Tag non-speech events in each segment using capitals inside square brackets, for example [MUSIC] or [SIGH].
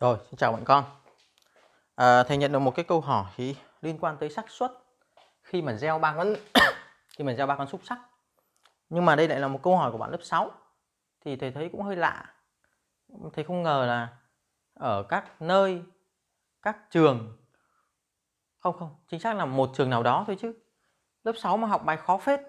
Rồi, xin chào bạn con. À, thầy nhận được một cái câu hỏi liên quan tới xác suất khi mà gieo ba con [COUGHS] khi mà gieo ba con xúc sắc. Nhưng mà đây lại là một câu hỏi của bạn lớp 6 thì thầy thấy cũng hơi lạ. Thầy không ngờ là ở các nơi các trường không không, chính xác là một trường nào đó thôi chứ. Lớp 6 mà học bài khó phết.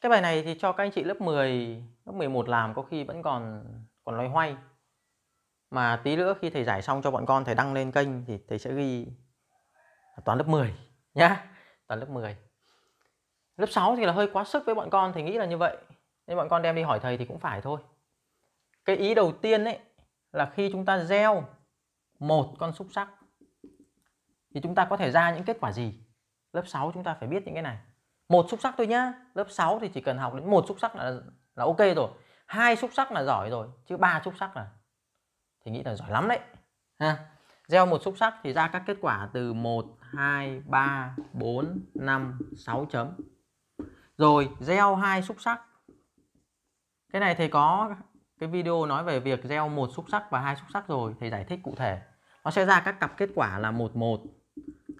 Cái bài này thì cho các anh chị lớp 10, lớp 11 làm có khi vẫn còn còn loay hoay mà tí nữa khi thầy giải xong cho bọn con thầy đăng lên kênh thì thầy sẽ ghi toán lớp 10 nhá toán lớp 10 lớp 6 thì là hơi quá sức với bọn con thầy nghĩ là như vậy nên bọn con đem đi hỏi thầy thì cũng phải thôi cái ý đầu tiên ấy là khi chúng ta gieo một con xúc sắc thì chúng ta có thể ra những kết quả gì lớp 6 chúng ta phải biết những cái này một xúc sắc thôi nhá lớp 6 thì chỉ cần học đến một xúc sắc là là ok rồi hai xúc sắc là giỏi rồi chứ ba xúc sắc là thì nghĩ là giỏi lắm đấy ha gieo một xúc sắc thì ra các kết quả từ 1 2 3 4 5 6 chấm rồi gieo hai xúc sắc cái này thầy có cái video nói về việc gieo một xúc sắc và hai xúc sắc rồi thầy giải thích cụ thể nó sẽ ra các cặp kết quả là 11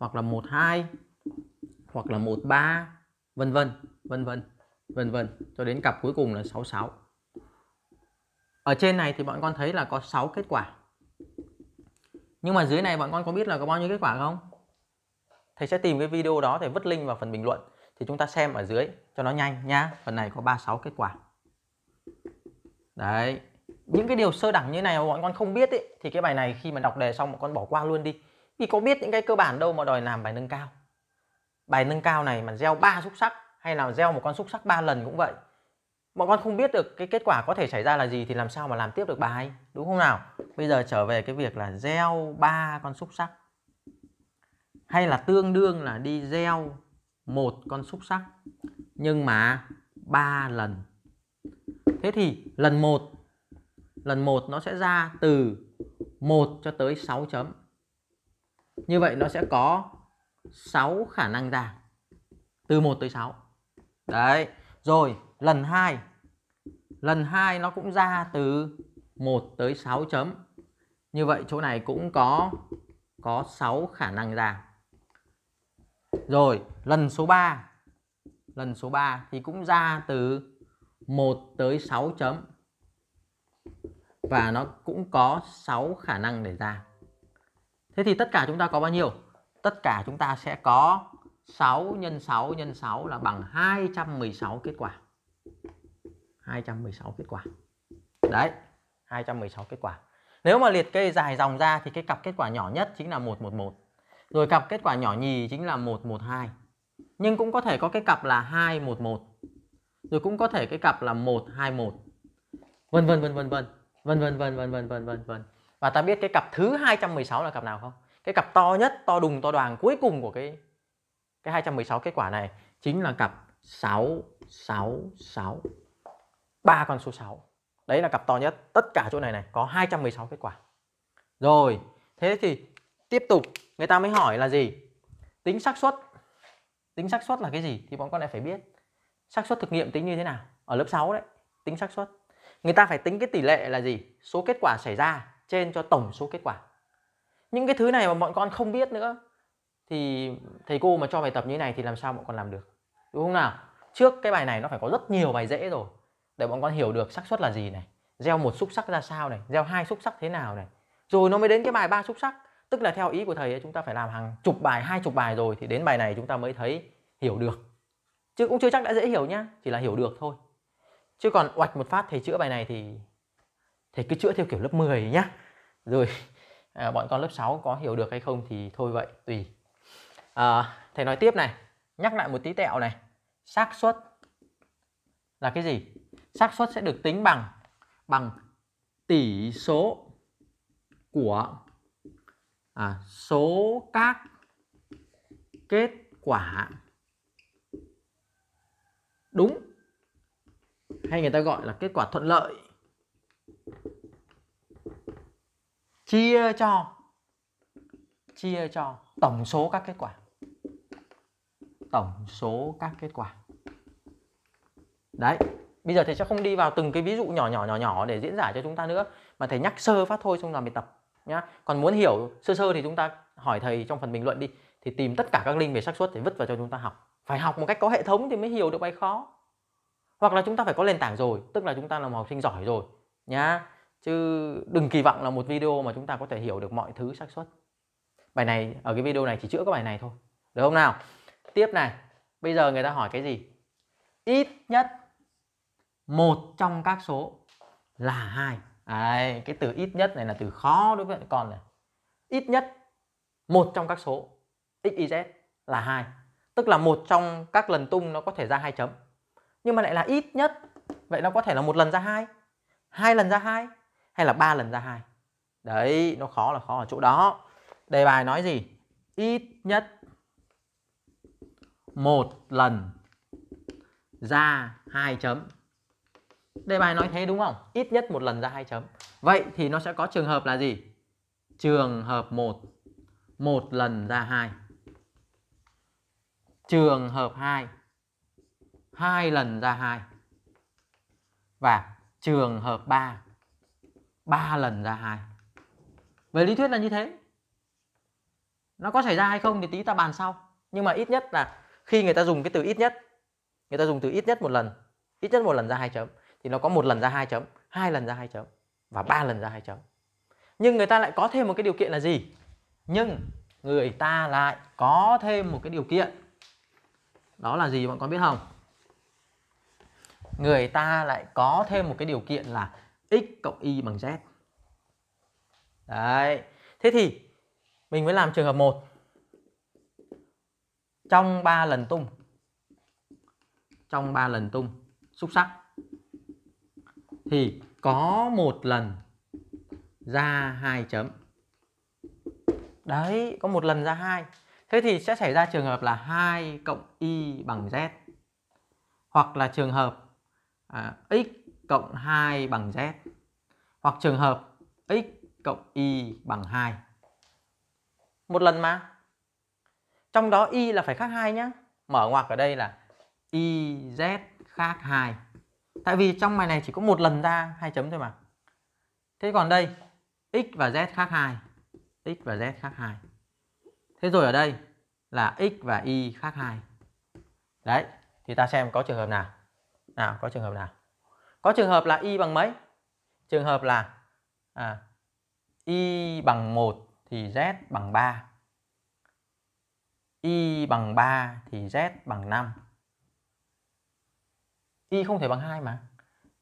hoặc là 12 hoặc là 13 vân vân vân vân vân vân cho đến cặp cuối cùng là 66 ở trên này thì bọn con thấy là có 6 kết quả nhưng mà dưới này bọn con có biết là có bao nhiêu kết quả không thầy sẽ tìm cái video đó thầy vứt link vào phần bình luận thì chúng ta xem ở dưới cho nó nhanh nha phần này có 36 kết quả đấy những cái điều sơ đẳng như này mà bọn con không biết ấy, thì cái bài này khi mà đọc đề xong bọn con bỏ qua luôn đi vì có biết những cái cơ bản đâu mà đòi làm bài nâng cao bài nâng cao này mà gieo ba xúc sắc hay là gieo một con xúc sắc ba lần cũng vậy bọn con không biết được cái kết quả có thể xảy ra là gì thì làm sao mà làm tiếp được bài đúng không nào bây giờ trở về cái việc là gieo ba con xúc sắc hay là tương đương là đi gieo một con xúc sắc nhưng mà ba lần thế thì lần một lần một nó sẽ ra từ 1 cho tới 6 chấm như vậy nó sẽ có 6 khả năng ra từ 1 tới 6 đấy rồi lần 2 lần 2 nó cũng ra từ 1 tới 6 chấm như vậy chỗ này cũng có có 6 khả năng ra rồi lần số 3 lần số 3 thì cũng ra từ 1 tới 6 chấm và nó cũng có 6 khả năng để ra thế thì tất cả chúng ta có bao nhiêu tất cả chúng ta sẽ có 6 x 6 x 6 là bằng 216 kết quả 216 kết quả đấy 216 kết quả nếu mà liệt kê dài dòng ra thì cái cặp kết quả nhỏ nhất chính là 111 rồi cặp kết quả nhỏ nhì chính là 112 nhưng cũng có thể có cái cặp là 211 rồi cũng có thể cái cặp là 121 vân vân vân vân vân vân vân vân vân vân vân vân vân và ta biết cái cặp thứ 216 là cặp nào không? Cái cặp to nhất, to đùng to đoàn cuối cùng của cái cái 216 kết quả này chính là cặp 666 ba con số 6 đấy là cặp to nhất tất cả chỗ này này có 216 kết quả rồi thế thì tiếp tục người ta mới hỏi là gì tính xác suất tính xác suất là cái gì thì bọn con lại phải biết xác suất thực nghiệm tính như thế nào ở lớp 6 đấy tính xác suất người ta phải tính cái tỷ lệ là gì số kết quả xảy ra trên cho tổng số kết quả những cái thứ này mà bọn con không biết nữa thì thầy cô mà cho bài tập như thế này thì làm sao bọn con làm được đúng không nào trước cái bài này nó phải có rất nhiều bài dễ rồi để bọn con hiểu được xác suất là gì này gieo một xúc sắc ra sao này gieo hai xúc sắc thế nào này rồi nó mới đến cái bài ba xúc sắc tức là theo ý của thầy ấy, chúng ta phải làm hàng chục bài hai chục bài rồi thì đến bài này chúng ta mới thấy hiểu được chứ cũng chưa chắc đã dễ hiểu nhá chỉ là hiểu được thôi chứ còn oạch một phát thầy chữa bài này thì thầy cứ chữa theo kiểu lớp 10 nhá rồi à, bọn con lớp 6 có hiểu được hay không thì thôi vậy tùy à, thầy nói tiếp này nhắc lại một tí tẹo này xác suất là cái gì xác suất sẽ được tính bằng bằng tỷ số của à, số các kết quả đúng hay người ta gọi là kết quả thuận lợi chia cho chia cho tổng số các kết quả tổng số các kết quả đấy bây giờ thầy sẽ không đi vào từng cái ví dụ nhỏ nhỏ nhỏ nhỏ để diễn giải cho chúng ta nữa mà thầy nhắc sơ phát thôi xong làm bài tập nhá còn muốn hiểu sơ sơ thì chúng ta hỏi thầy trong phần bình luận đi thì tìm tất cả các link về xác suất để vứt vào cho chúng ta học phải học một cách có hệ thống thì mới hiểu được bài khó hoặc là chúng ta phải có nền tảng rồi tức là chúng ta là một học sinh giỏi rồi nhá chứ đừng kỳ vọng là một video mà chúng ta có thể hiểu được mọi thứ xác suất bài này ở cái video này chỉ chữa các bài này thôi được không nào tiếp này bây giờ người ta hỏi cái gì ít nhất một trong các số là hai Đấy, cái từ ít nhất này là từ khó đối với con này ít nhất một trong các số x y z là hai tức là một trong các lần tung nó có thể ra hai chấm nhưng mà lại là ít nhất vậy nó có thể là một lần ra hai hai lần ra hai hay là ba lần ra hai đấy nó khó là khó ở chỗ đó đề bài nói gì ít nhất một lần ra hai chấm đề bài nói thế đúng không ít nhất một lần ra hai chấm vậy thì nó sẽ có trường hợp là gì trường hợp một một lần ra hai trường hợp hai hai lần ra hai và trường hợp 3 3 lần ra hai về lý thuyết là như thế nó có xảy ra hay không thì tí ta bàn sau nhưng mà ít nhất là khi người ta dùng cái từ ít nhất người ta dùng từ ít nhất một lần ít nhất một lần ra hai chấm thì nó có một lần ra hai chấm hai lần ra hai chấm và ba lần ra hai chấm nhưng người ta lại có thêm một cái điều kiện là gì nhưng người ta lại có thêm một cái điều kiện đó là gì bọn con biết không người ta lại có thêm một cái điều kiện là x cộng y bằng z đấy thế thì mình mới làm trường hợp một. trong ba lần tung trong ba lần tung xúc sắc thì có một lần ra hai chấm đấy có một lần ra hai thế thì sẽ xảy ra trường hợp là hai cộng y bằng z hoặc là trường hợp à, x cộng 2 bằng z hoặc trường hợp x cộng y bằng 2 một lần mà trong đó y là phải khác hai nhé mở ngoặc ở đây là y z khác 2 tại vì trong bài này chỉ có một lần ra hai chấm thôi mà thế còn đây x và z khác hai x và z khác hai thế rồi ở đây là x và y khác hai đấy thì ta xem có trường hợp nào nào có trường hợp nào có trường hợp là y bằng mấy trường hợp là à, y bằng 1 thì z bằng 3 y bằng 3 thì z bằng 5 y không thể bằng 2 mà.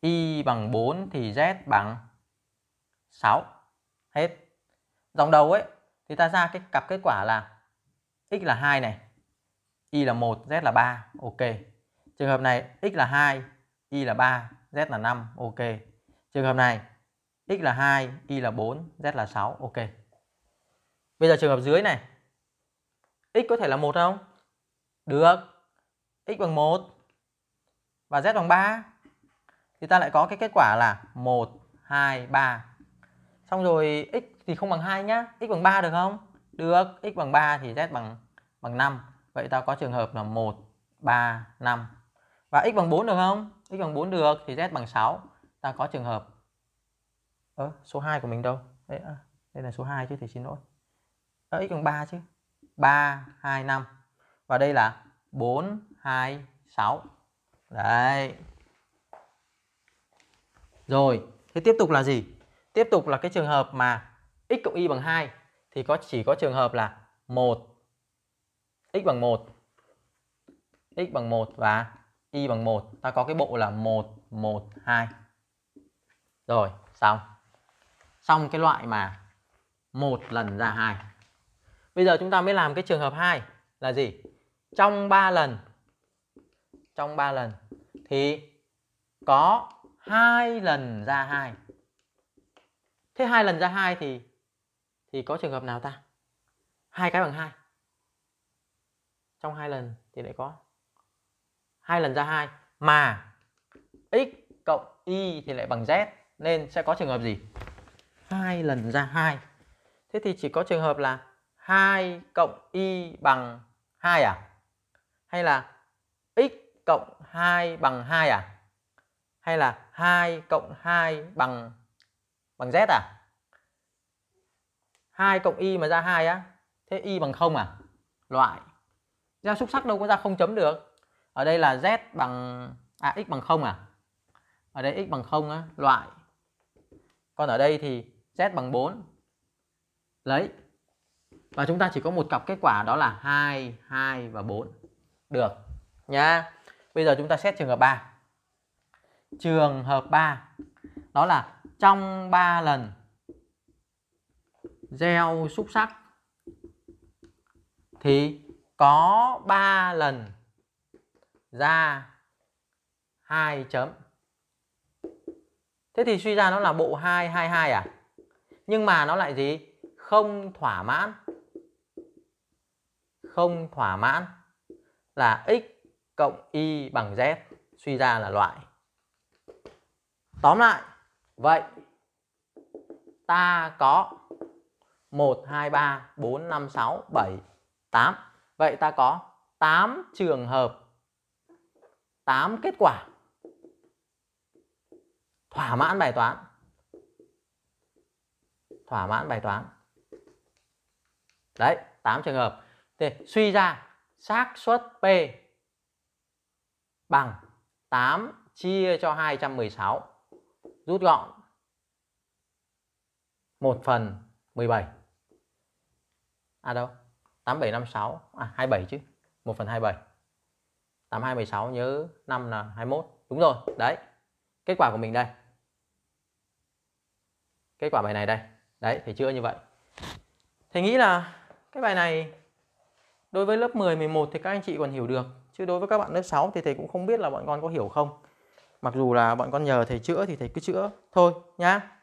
y bằng 4 thì z bằng 6. Hết. Dòng đầu ấy thì ta ra cái cặp kết quả là x là 2 này, y là 1, z là 3. Ok. Trường hợp này x là 2, y là 3, z là 5. Ok. Trường hợp này x là 2, y là 4, z là 6. Ok. Bây giờ trường hợp dưới này x có thể là một không? Được. x bằng 1 và z bằng 3 thì ta lại có cái kết quả là 1 2 3. Xong rồi x thì không bằng 2 nhá, x bằng 3 được không? Được, x bằng 3 thì z bằng bằng 5. Vậy ta có trường hợp là 1 3 5. Và x bằng 4 được không? x bằng 4 được thì z bằng 6. Ta có trường hợp Ơ, số 2 của mình đâu? Đây, à, đây là số 2 chứ thì xin lỗi. Ơ, x bằng 3 chứ. 3 2 5. Và đây là 4 2 6 đấy rồi thế tiếp tục là gì tiếp tục là cái trường hợp mà x cộng y bằng 2 thì có chỉ có trường hợp là 1 x bằng 1 x bằng 1 và y bằng 1 ta có cái bộ là 1 1 2 rồi xong xong cái loại mà một lần ra hai bây giờ chúng ta mới làm cái trường hợp 2 là gì trong 3 lần trong 3 lần thì có hai lần ra hai thế hai lần ra hai thì thì có trường hợp nào ta hai cái bằng hai trong hai lần thì lại có hai lần ra hai mà x cộng y thì lại bằng z nên sẽ có trường hợp gì hai lần ra hai thế thì chỉ có trường hợp là hai cộng y bằng hai à hay là x cộng 2 bằng 2 à? Hay là 2 cộng 2 bằng bằng z à? 2 cộng y mà ra 2 á, thế y bằng 0 à? Loại. Ra xúc sắc đâu có ra không chấm được. Ở đây là z bằng à x bằng 0 à? Ở đây x bằng 0 á, loại. Còn ở đây thì z bằng 4. Lấy. Và chúng ta chỉ có một cặp kết quả đó là 2, 2 và 4. Được nha. Bây giờ chúng ta xét trường hợp 3. Trường hợp 3 đó là trong 3 lần gieo xúc sắc thì có 3 lần ra 2 chấm. Thế thì suy ra nó là bộ 222 à? Nhưng mà nó lại gì? Không thỏa mãn. Không thỏa mãn là x cộng y bằng z suy ra là loại. Tóm lại, vậy ta có 1 2 3 4 5 6 7 8. Vậy ta có 8 trường hợp 8 kết quả thỏa mãn bài toán. Thỏa mãn bài toán. Đấy, 8 trường hợp. Thì suy ra xác suất P bằng 8 chia cho 216 rút gọn 1 phần 17 à đâu 8756 à 27 chứ 1 phần 27 8216 nhớ 5 là 21 đúng rồi đấy kết quả của mình đây kết quả bài này đây đấy thì chưa như vậy thì nghĩ là cái bài này đối với lớp 10 11 thì các anh chị còn hiểu được chứ đối với các bạn lớp 6 thì thầy cũng không biết là bọn con có hiểu không mặc dù là bọn con nhờ thầy chữa thì thầy cứ chữa thôi nhá